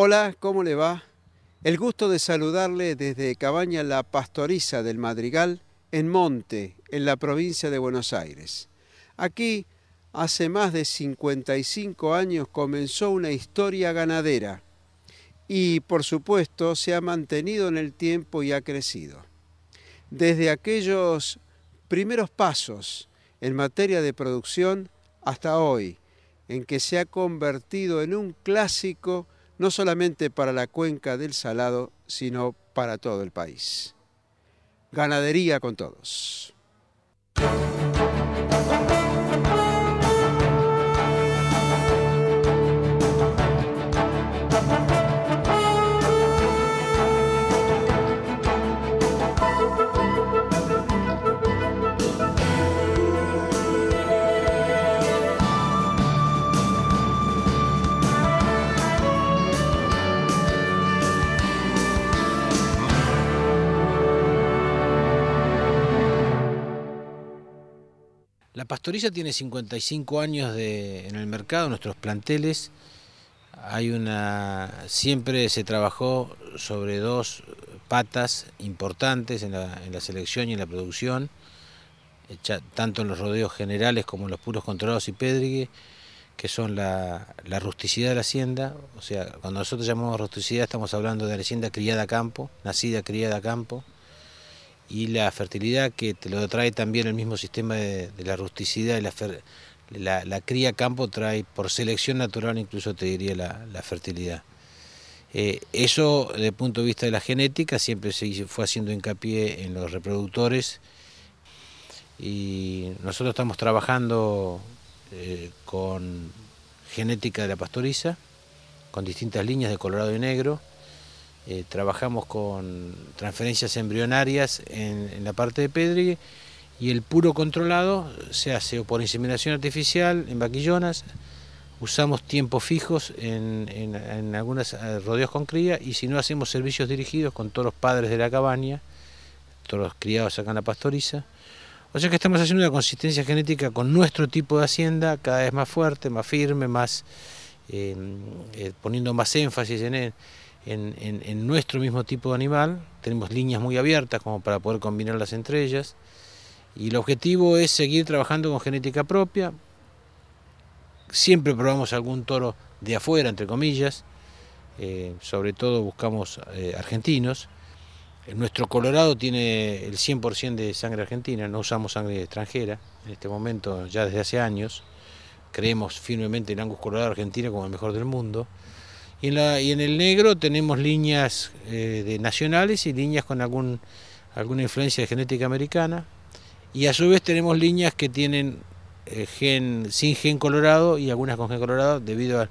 Hola, ¿cómo le va? El gusto de saludarle desde Cabaña La Pastoriza del Madrigal, en Monte, en la provincia de Buenos Aires. Aquí, hace más de 55 años, comenzó una historia ganadera y, por supuesto, se ha mantenido en el tiempo y ha crecido. Desde aquellos primeros pasos en materia de producción hasta hoy, en que se ha convertido en un clásico no solamente para la cuenca del Salado, sino para todo el país. Ganadería con todos. La pastorilla tiene 55 años de, en el mercado, nuestros planteles. Hay una, siempre se trabajó sobre dos patas importantes en la, selección y en la producción, tanto en los rodeos generales como en los puros controlados y pedrigue, que son la, la, rusticidad de la hacienda. O sea, cuando nosotros llamamos rusticidad estamos hablando de la hacienda criada a campo, nacida criada a campo y la fertilidad que te lo trae también el mismo sistema de, la rusticidad y la, la, cría campo trae por selección natural incluso te diría la, fertilidad. Eh, eso desde el punto de vista de la genética siempre se fue haciendo hincapié en los reproductores y nosotros estamos trabajando eh, con genética de la pastoriza, con distintas líneas de colorado y negro, eh, trabajamos con transferencias embrionarias en, la parte de Pedri y el puro controlado se hace por inseminación artificial en vaquillonas, usamos tiempos fijos en, algunos eh, rodeos con cría y si no hacemos servicios dirigidos con todos los padres de la cabaña, todos los criados acá en la pastoriza. O sea que estamos haciendo una consistencia genética con nuestro tipo de hacienda cada vez más fuerte, más firme, más eh, poniendo más énfasis en él en, nuestro mismo tipo de animal, tenemos líneas muy abiertas como para poder combinarlas entre ellas, y el objetivo es seguir trabajando con genética propia, siempre probamos algún toro de afuera, entre comillas, eh, sobre todo buscamos eh, argentinos, eh, nuestro Colorado tiene el 100% de sangre argentina, no usamos sangre extranjera en este momento, ya desde hace años. Creemos firmemente en Angus Colorado Argentina como el mejor del mundo. Y en, el negro tenemos líneas eh, de nacionales y líneas con algún, alguna influencia de genética americana. Y a su vez tenemos líneas que tienen eh, gen, sin gen colorado y algunas con gen colorado debido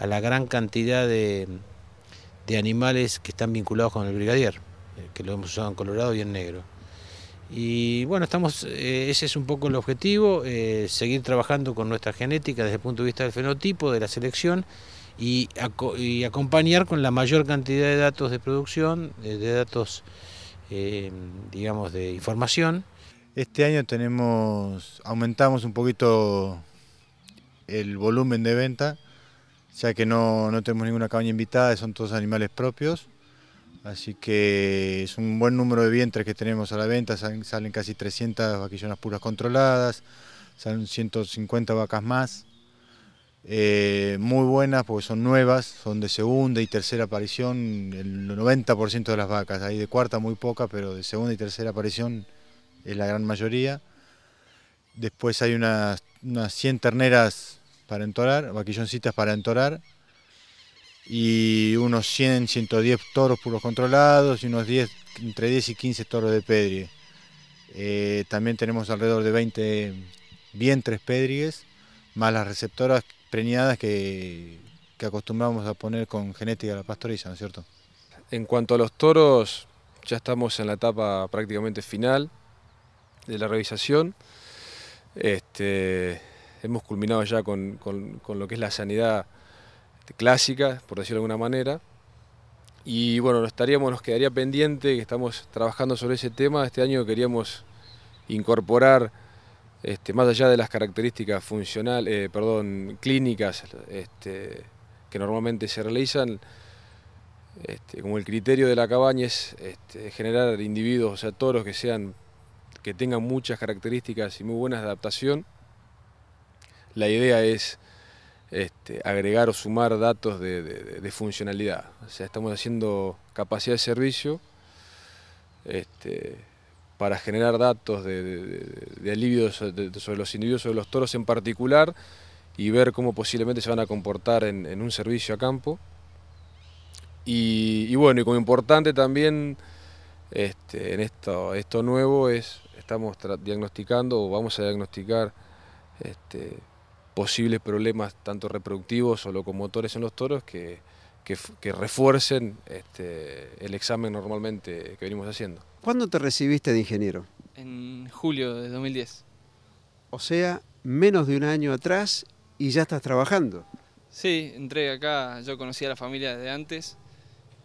a, la gran cantidad de, de, animales que están vinculados con el brigadier, eh, que lo hemos usado en colorado y en negro. Y bueno, estamos, ese es un poco el objetivo, seguir trabajando con nuestra genética desde el punto de vista del fenotipo, de la selección, y, acompañar con la mayor cantidad de datos de producción, de, datos, eh, digamos, de información. Este año tenemos, aumentamos un poquito el volumen de venta, ya que no, tenemos ninguna cabaña invitada, son todos animales propios. Así que es un buen número de vientres que tenemos a la venta, salen, salen casi 300 vaquillonas puras controladas, salen 150 vacas más. Eh, muy buenas porque son nuevas, son de segunda y tercera aparición, el 90% de las vacas, hay de cuarta muy poca... pero de segunda y tercera aparición es la gran mayoría. Después hay unas, 100 terneras para entorar, vaquilloncitas para entorar, y unos 100, 110 toros puros controlados y unos 10, entre 10 y 15 toros de pedrie. Eh, también tenemos alrededor de 20 vientres pedrigues, más las receptoras preñadas que, acostumbramos a poner con genética la pastoriza, ¿no es cierto? En cuanto a los toros, ya estamos en la etapa prácticamente final de la revisación. Este, hemos culminado ya con, lo que es la sanidad clásica, por decirlo de alguna manera. Y bueno, estaríamos, nos quedaría pendiente, que estamos trabajando sobre ese tema. Este año queríamos incorporar este, más allá de las características funcionales, eh, perdón, clínicas este, que normalmente se realizan, este, como el criterio de la cabaña es generar individuos, o sea, toros que sean que tengan muchas características y muy buenas de adaptación. La idea es agregar o sumar datos de, funcionalidad. O sea, estamos haciendo capacidad de servicio para generar datos de, alivio sobre los individuos, sobre los toros en particular, y ver cómo posiblemente se van a comportar en, un servicio a campo. Y, bueno, y como importante también este, en esto, nuevo es, estamos diagnosticando o vamos a diagnosticar este, posibles problemas tanto reproductivos o locomotores en los toros que, refuercen este, el examen normalmente que venimos haciendo. ¿Cuándo te recibiste de ingeniero? En julio de 2010. O sea, menos de un año atrás y ya estás trabajando. Sí, entré acá, yo conocí a la familia desde antes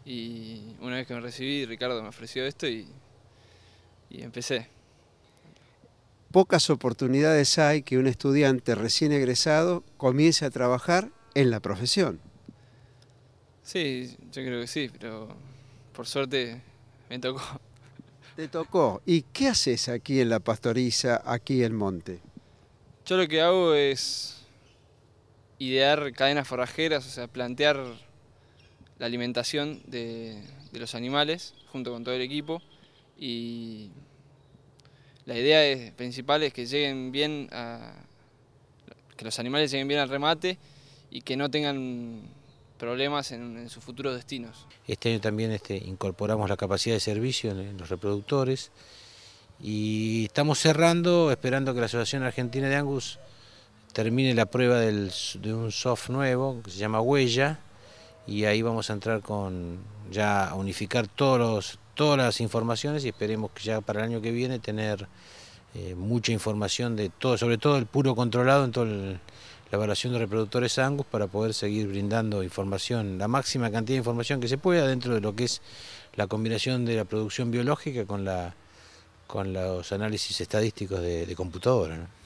y una vez que me recibí, Ricardo me ofreció esto y, y empecé. Pocas oportunidades hay que un estudiante recién egresado comience a trabajar en la profesión. Sí, yo creo que sí, pero por suerte me tocó. Te tocó. ¿Y qué haces aquí en la pastoriza, aquí en Monte? Yo lo que hago es idear cadenas forrajeras, o sea, plantear la alimentación de, los animales junto con todo el equipo y la idea principal es que lleguen bien a, que los animales lleguen bien al remate y que no tengan problemas en, sus futuros destinos. Este año también este, incorporamos la capacidad de servicio en, los reproductores y estamos cerrando, esperando que la Asociación Argentina de Angus termine la prueba de un soft nuevo que se llama Huella y ahí vamos a entrar con ya unificar todos todas las informaciones y esperemos que ya para el año que viene tener eh, mucha información de todo, sobre todo el puro controlado en todo el la evaluación de reproductores Angus para poder seguir brindando información, la máxima cantidad de información que se pueda dentro de lo que es la combinación de la producción biológica con, la, con los análisis estadísticos de, de computadora.